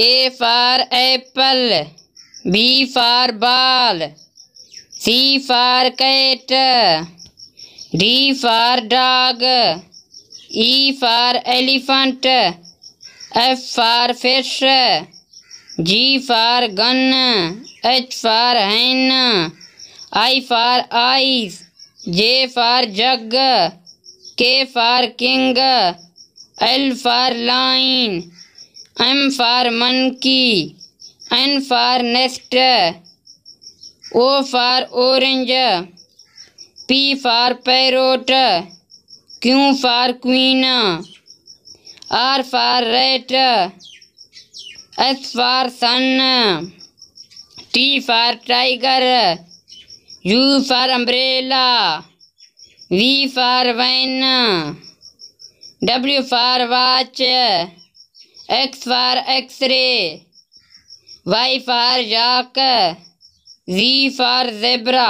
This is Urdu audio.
a for apple B for ball C for cat D for dog E for elephant F for fish G for gun H for hen I for eyes J for jug K for king L for lion M for monkey N for nest O for orange P for parrot Q for queen R for rat S for sun T for tiger U for umbrella V for van W for watch x for X ray Y for yak Z for zebra